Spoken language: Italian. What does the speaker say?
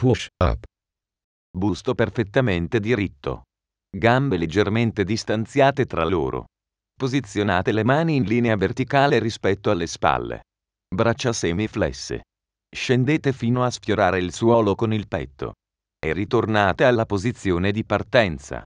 Push up. Busto perfettamente diritto. Gambe leggermente distanziate tra loro. Posizionate le mani in linea verticale rispetto alle spalle. Braccia semiflesse. Scendete fino a sfiorare il suolo con il petto. E ritornate alla posizione di partenza.